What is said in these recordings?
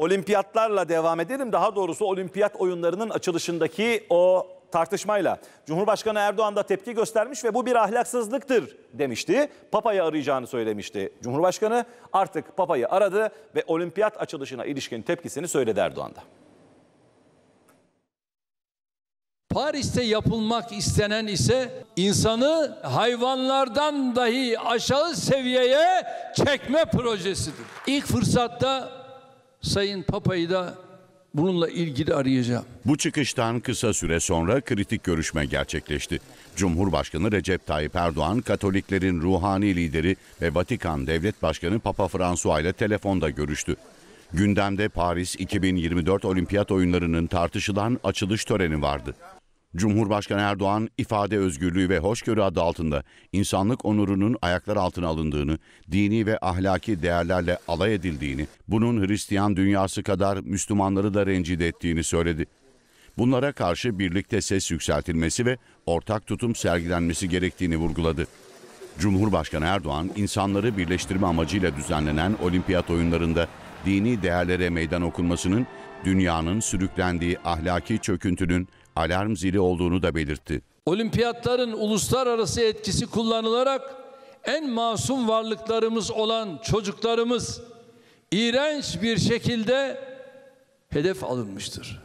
olimpiyatlarla devam edelim. Daha doğrusu olimpiyat oyunlarının açılışındaki o tartışmayla. Cumhurbaşkanı Erdoğan da tepki göstermiş ve bu bir ahlaksızlıktır demişti. Papa'yı arayacağını söylemişti Cumhurbaşkanı. Artık Papa'yı aradı ve olimpiyat açılışına ilişkin tepkisini söyledi Erdoğan da. Paris'te yapılmak istenen ise insanı hayvanlardan dahi aşağı seviyeye çekme projesidir. İlk fırsatta Sayın Papa'yı da bununla ilgili arayacağım. Bu çıkıştan kısa süre sonra kritik görüşme gerçekleşti. Cumhurbaşkanı Recep Tayyip Erdoğan, Katoliklerin ruhani lideri ve Vatikan Devlet Başkanı Papa François ile telefonda görüştü. Gündemde Paris 2024 Olimpiyat Oyunları'nın tartışılan açılış töreni vardı. Cumhurbaşkanı Erdoğan ifade özgürlüğü ve hoşgörü adı altında insanlık onurunun ayaklar altına alındığını, dini ve ahlaki değerlerle alay edildiğini, bunun Hristiyan dünyası kadar Müslümanları da rencide ettiğini söyledi. Bunlara karşı birlikte ses yükseltilmesi ve ortak tutum sergilenmesi gerektiğini vurguladı. Cumhurbaşkanı Erdoğan, insanları birleştirme amacıyla düzenlenen olimpiyat oyunlarında dini değerlere meydan okunmasının, dünyanın sürüklendiği ahlaki çöküntünün alarm zili olduğunu da belirtti. Olimpiyatların uluslararası etkisi kullanılarak en masum varlıklarımız olan çocuklarımız iğrenç bir şekilde hedef alınmıştır.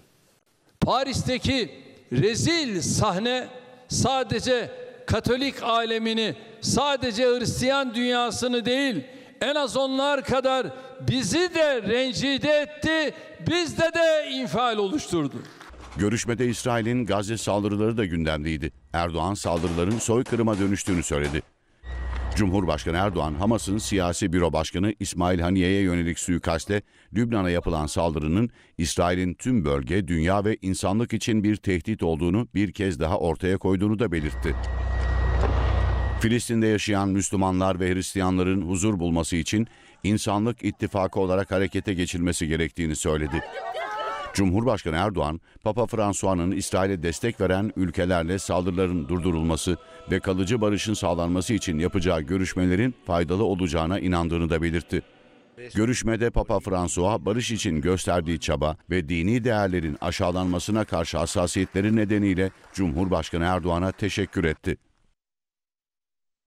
Paris'teki rezil sahne sadece Katolik alemini, sadece Hristiyan dünyasını değil, en az onlar kadar bizi de rencide etti, bizde de infial oluşturdu. Görüşmede İsrail'in Gazze saldırıları da gündemdeydi. Erdoğan saldırıların soykırıma dönüştüğünü söyledi. Cumhurbaşkanı Erdoğan, Hamas'ın siyasi büro başkanı İsmail Haniye'ye yönelik suikaste Lübnan'a yapılan saldırının İsrail'in tüm bölge, dünya ve insanlık için bir tehdit olduğunu bir kez daha ortaya koyduğunu da belirtti. Filistin'de yaşayan Müslümanlar ve Hristiyanların huzur bulması için insanlık ittifakı olarak harekete geçilmesi gerektiğini söyledi. Cumhurbaşkanı Erdoğan, Papa François'nın İsrail'e destek veren ülkelerle saldırıların durdurulması ve kalıcı barışın sağlanması için yapacağı görüşmelerin faydalı olacağına inandığını da belirtti. Görüşmede Papa François barış için gösterdiği çaba ve dini değerlerin aşağılanmasına karşı hassasiyetleri nedeniyle Cumhurbaşkanı Erdoğan'a teşekkür etti.